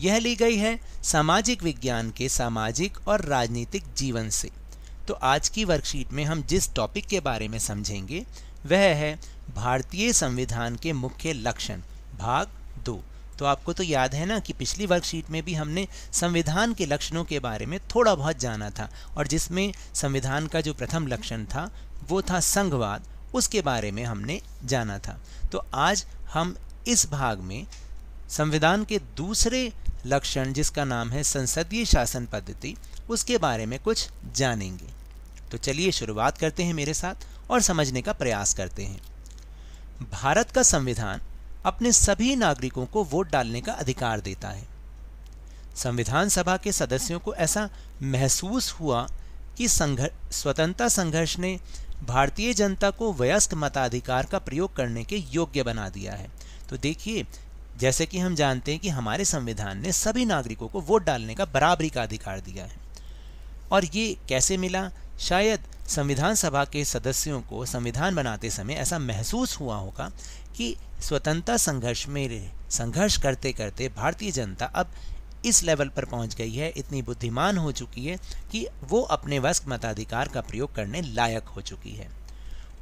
यह ली गई है सामाजिक विज्ञान के सामाजिक और राजनीतिक जीवन से तो आज की वर्कशीट में हम जिस टॉपिक के बारे में समझेंगे वह है भारतीय संविधान के मुख्य लक्षण भाग दो तो आपको तो याद है ना कि पिछली वर्कशीट में भी हमने संविधान के लक्षणों के बारे में थोड़ा बहुत जाना था और जिसमें संविधान का जो प्रथम लक्षण था वो था संघवाद उसके बारे में हमने जाना था तो आज हम इस भाग में संविधान के दूसरे लक्षण जिसका नाम है संसदीय शासन पद्धति उसके बारे में कुछ जानेंगे तो चलिए शुरुआत करते हैं मेरे साथ और समझने का प्रयास करते हैं भारत का संविधान अपने सभी नागरिकों को वोट डालने का अधिकार देता है संविधान सभा के सदस्यों को ऐसा महसूस हुआ कि संघर्ष स्वतंत्रता संघर्ष ने भारतीय जनता को वयस्क मताधिकार का प्रयोग करने के योग्य बना दिया है तो देखिए जैसे कि हम जानते हैं कि हमारे संविधान ने सभी नागरिकों को वोट डालने का बराबरी का अधिकार दिया है और ये कैसे मिला शायद संविधान सभा के सदस्यों को संविधान बनाते समय ऐसा महसूस हुआ होगा कि स्वतंत्रता संघर्ष में संघर्ष करते करते भारतीय जनता अब इस लेवल पर पहुंच गई है इतनी बुद्धिमान हो चुकी है कि वो अपने वस्क मताधिकार का प्रयोग करने लायक हो चुकी है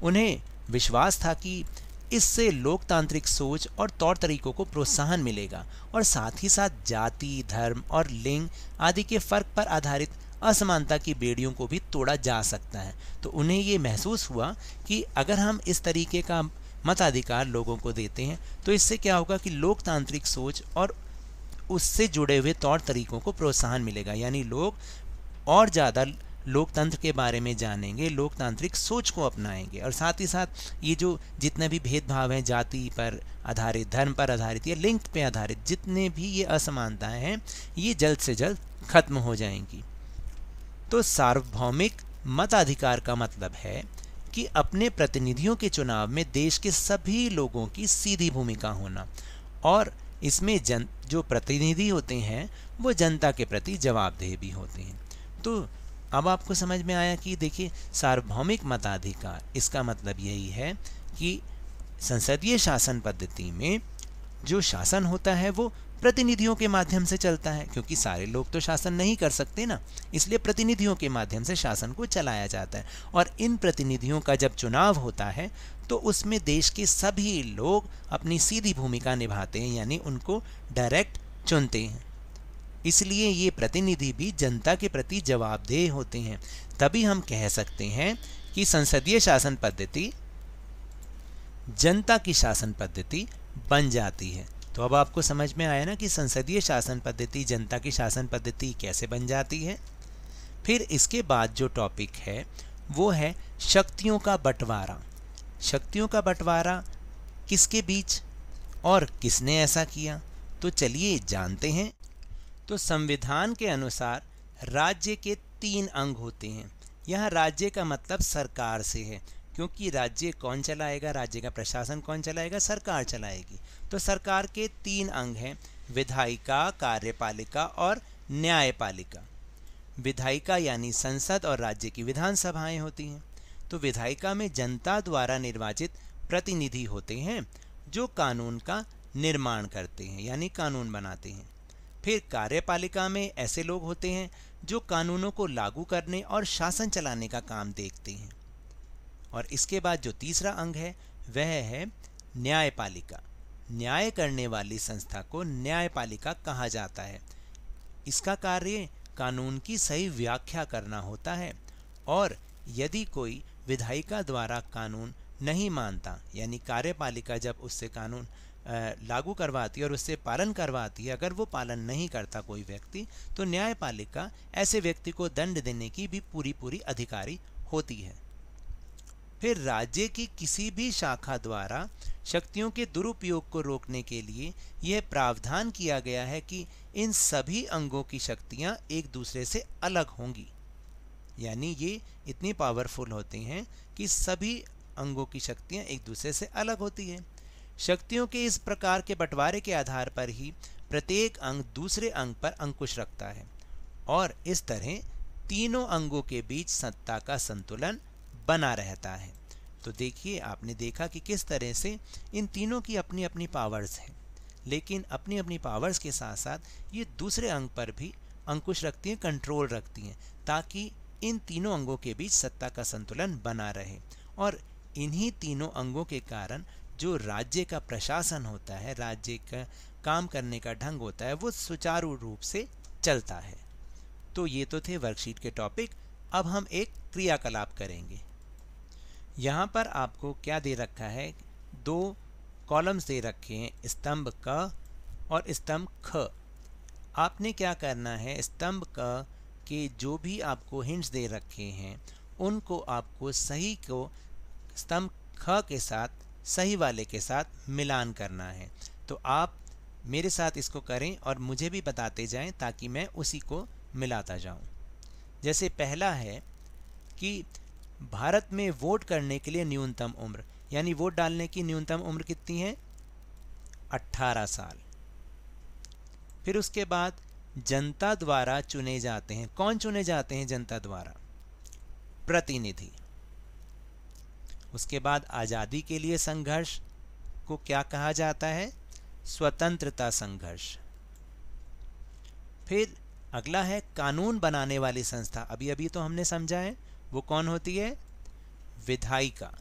उन्हें विश्वास था कि इससे लोकतांत्रिक सोच और तौर तरीकों को प्रोत्साहन मिलेगा और साथ ही साथ जाति धर्म और लिंग आदि के फर्क पर आधारित असमानता की बेड़ियों को भी तोड़ा जा सकता है तो उन्हें ये महसूस हुआ कि अगर हम इस तरीके का मताधिकार लोगों को देते हैं तो इससे क्या होगा कि लोकतांत्रिक सोच और उससे जुड़े हुए तौर तरीकों को प्रोत्साहन मिलेगा यानी लोग और ज़्यादा लोकतंत्र के बारे में जानेंगे लोकतांत्रिक सोच को अपनाएंगे और साथ ही साथ ये जो जितने भी भेदभाव हैं जाति पर आधारित धर्म पर आधारित या लिंग पर आधारित जितने भी ये असमानताएं हैं ये जल्द से जल्द खत्म हो जाएंगी तो सार्वभौमिक मताधिकार का मतलब है कि अपने प्रतिनिधियों के चुनाव में देश के सभी लोगों की सीधी भूमिका होना और इसमें जन जो प्रतिनिधि होते हैं वो जनता के प्रति जवाबदेह भी होते हैं तो अब आपको समझ में आया कि देखिए सार्वभौमिक मताधिकार इसका मतलब यही है कि संसदीय शासन पद्धति में जो शासन होता है वो प्रतिनिधियों के माध्यम से चलता है क्योंकि सारे लोग तो शासन नहीं कर सकते ना इसलिए प्रतिनिधियों के माध्यम से शासन को चलाया जाता है और इन प्रतिनिधियों का जब चुनाव होता है तो उसमें देश के सभी लोग अपनी सीधी भूमिका निभाते हैं यानी उनको डायरेक्ट चुनते हैं इसलिए ये प्रतिनिधि भी जनता के प्रति जवाबदेह होते हैं तभी हम कह सकते हैं कि संसदीय शासन पद्धति जनता की शासन पद्धति बन जाती है तो अब आपको समझ में आया ना कि संसदीय शासन पद्धति जनता की शासन पद्धति कैसे बन जाती है फिर इसके बाद जो टॉपिक है वो है शक्तियों का बंटवारा शक्तियों का बंटवारा किसके बीच और किसने ऐसा किया तो चलिए जानते हैं तो संविधान के अनुसार राज्य के तीन अंग होते हैं यहाँ राज्य का मतलब सरकार से है क्योंकि राज्य कौन चलाएगा राज्य का प्रशासन कौन चलाएगा सरकार चलाएगी तो सरकार के तीन अंग हैं विधायिका कार्यपालिका और न्यायपालिका विधायिका यानी संसद और राज्य की विधानसभाएं होती हैं तो विधायिका में जनता द्वारा निर्वाचित प्रतिनिधि होते हैं जो कानून का निर्माण करते हैं यानी कानून बनाते हैं फिर कार्यपालिका में ऐसे लोग होते हैं जो कानूनों को लागू करने और शासन चलाने का काम देखते हैं और इसके बाद जो तीसरा अंग है वह है न्यायपालिका न्याय करने वाली संस्था को न्यायपालिका कहा जाता है इसका कार्य कानून की सही व्याख्या करना होता है और यदि कोई विधायिका द्वारा कानून नहीं मानता यानी कार्यपालिका जब उससे कानून लागू करवाती है और उससे पालन करवाती है अगर वो पालन नहीं करता कोई व्यक्ति तो न्यायपालिका ऐसे व्यक्ति को दंड देने की भी पूरी पूरी अधिकारी होती है फिर राज्य की किसी भी शाखा द्वारा शक्तियों के दुरुपयोग को रोकने के लिए यह प्रावधान किया गया है कि इन सभी अंगों की शक्तियाँ एक दूसरे से अलग होंगी यानी ये इतनी पावरफुल होती हैं कि सभी अंगों की शक्तियाँ एक दूसरे से अलग होती हैं शक्तियों के इस प्रकार के बंटवारे के आधार पर ही प्रत्येक अंग दूसरे अंग पर अंकुश रखता है और इस तरह तीनों अंगों के बीच सत्ता का संतुलन बना रहता है तो देखिए आपने देखा कि किस तरह से इन तीनों की अपनी अपनी पावर्स हैं लेकिन अपनी अपनी पावर्स के साथ साथ ये दूसरे अंग पर भी अंकुश रखती हैं कंट्रोल रखती हैं ताकि इन तीनों अंगों के बीच सत्ता का संतुलन बना रहे और इन्हीं तीनों अंगों के कारण जो राज्य का प्रशासन होता है राज्य का काम करने का ढंग होता है वो सुचारू रूप से चलता है तो ये तो थे वर्कशीट के टॉपिक अब हम एक क्रियाकलाप करेंगे यहाँ पर आपको क्या दे रखा है दो कॉलम्स दे रखे हैं स्तंभ क और स्तंभ ख आपने क्या करना है स्तंभ क के जो भी आपको हिंट्स दे रखे हैं उनको आपको सही को स्तंभ ख के साथ सही वाले के साथ मिलान करना है तो आप मेरे साथ इसको करें और मुझे भी बताते जाएं ताकि मैं उसी को मिलाता जाऊं। जैसे पहला है कि भारत में वोट करने के लिए न्यूनतम उम्र यानी वोट डालने की न्यूनतम उम्र कितनी है 18 साल फिर उसके बाद जनता द्वारा चुने जाते हैं कौन चुने जाते हैं जनता द्वारा प्रतिनिधि उसके बाद आज़ादी के लिए संघर्ष को क्या कहा जाता है स्वतंत्रता संघर्ष फिर अगला है कानून बनाने वाली संस्था अभी अभी तो हमने समझा है वो कौन होती है विधायिका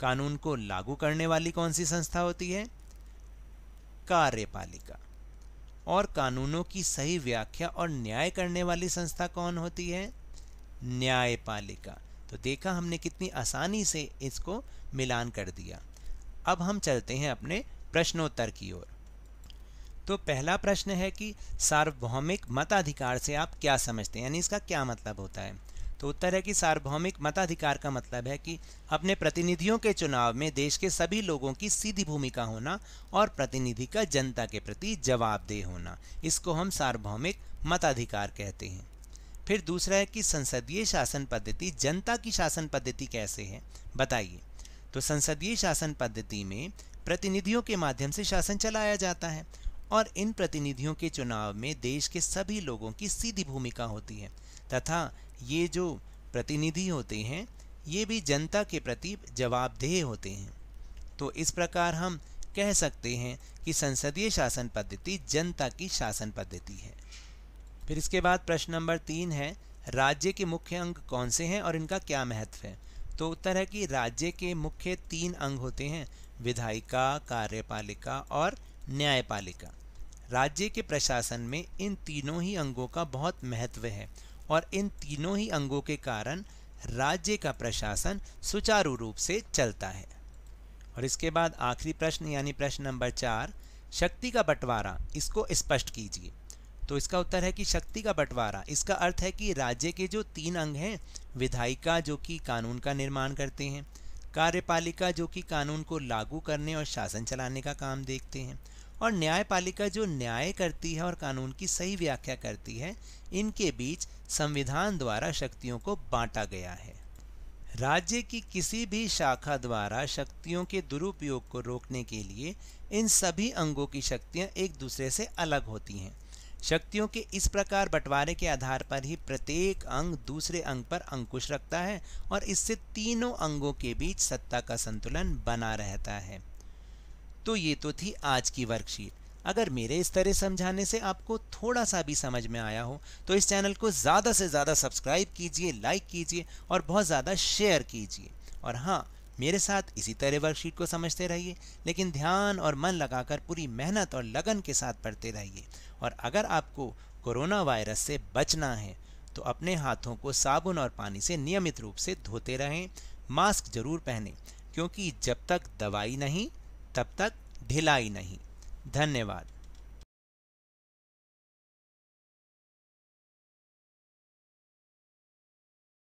कानून को लागू करने वाली कौन सी संस्था होती है कार्यपालिका और कानूनों की सही व्याख्या और न्याय करने वाली संस्था कौन होती है न्यायपालिका तो देखा हमने कितनी आसानी से इसको मिलान कर दिया अब हम चलते हैं अपने प्रश्नोत्तर की ओर तो पहला प्रश्न है कि सार्वभौमिक मताधिकार से आप क्या समझते हैं यानी इसका क्या मतलब होता है तो उत्तर है कि सार्वभौमिक मताधिकार का मतलब है कि अपने प्रतिनिधियों के चुनाव में देश के सभी लोगों की सीधी भूमिका होना और प्रतिनिधि का जनता के प्रति जवाबदेह होना इसको हम सार्वभौमिक मताधिकार कहते हैं फिर दूसरा है कि संसदीय शासन पद्धति जनता की शासन पद्धति कैसे है बताइए तो संसदीय शासन पद्धति में प्रतिनिधियों के माध्यम से शासन चलाया जाता है और इन प्रतिनिधियों के चुनाव में देश के सभी लोगों की सीधी भूमिका होती है तथा ये जो प्रतिनिधि होते हैं ये भी जनता के प्रति जवाबदेह होते हैं तो इस प्रकार हम कह सकते हैं कि संसदीय शासन पद्धति जनता की शासन पद्धति है फिर इसके बाद प्रश्न नंबर तीन है राज्य के मुख्य अंग कौन से हैं और इनका क्या महत्व है तो उत्तर है कि राज्य के मुख्य तीन अंग होते हैं विधायिका कार्यपालिका और न्यायपालिका राज्य के प्रशासन में इन तीनों ही अंगों का बहुत महत्व है और इन तीनों ही अंगों के कारण राज्य का प्रशासन सुचारू रूप से चलता है और इसके बाद आखिरी प्रश्न यानी प्रश्न नंबर चार शक्ति का बंटवारा इसको स्पष्ट कीजिए तो इसका उत्तर है कि शक्ति का बंटवारा इसका अर्थ है कि राज्य के जो तीन अंग हैं विधायिका जो कि कानून का निर्माण करते हैं कार्यपालिका जो कि कानून को लागू करने और शासन चलाने का काम देखते हैं और न्यायपालिका जो न्याय करती है और कानून की सही व्याख्या करती है इनके बीच संविधान द्वारा शक्तियों को बांटा गया है राज्य की किसी भी शाखा द्वारा शक्तियों के दुरुपयोग को रोकने के लिए इन सभी अंगों की शक्तियां एक दूसरे से अलग होती हैं शक्तियों के इस प्रकार बंटवारे के आधार पर ही प्रत्येक अंग दूसरे अंग पर अंकुश रखता है और इससे तीनों अंगों के बीच सत्ता का संतुलन बना रहता है तो ये तो थी आज की वर्कशीट अगर मेरे इस तरह समझाने से आपको थोड़ा सा भी समझ में आया हो तो इस चैनल को ज़्यादा से ज़्यादा सब्सक्राइब कीजिए लाइक कीजिए और बहुत ज़्यादा शेयर कीजिए और हाँ मेरे साथ इसी तरह वर्कशीट को समझते रहिए लेकिन ध्यान और मन लगाकर पूरी मेहनत और लगन के साथ पढ़ते रहिए और अगर आपको कोरोना वायरस से बचना है तो अपने हाथों को साबुन और पानी से नियमित रूप से धोते रहें मास्क जरूर पहने क्योंकि जब तक दवाई नहीं तब तक ढिलाई नहीं धन्यवाद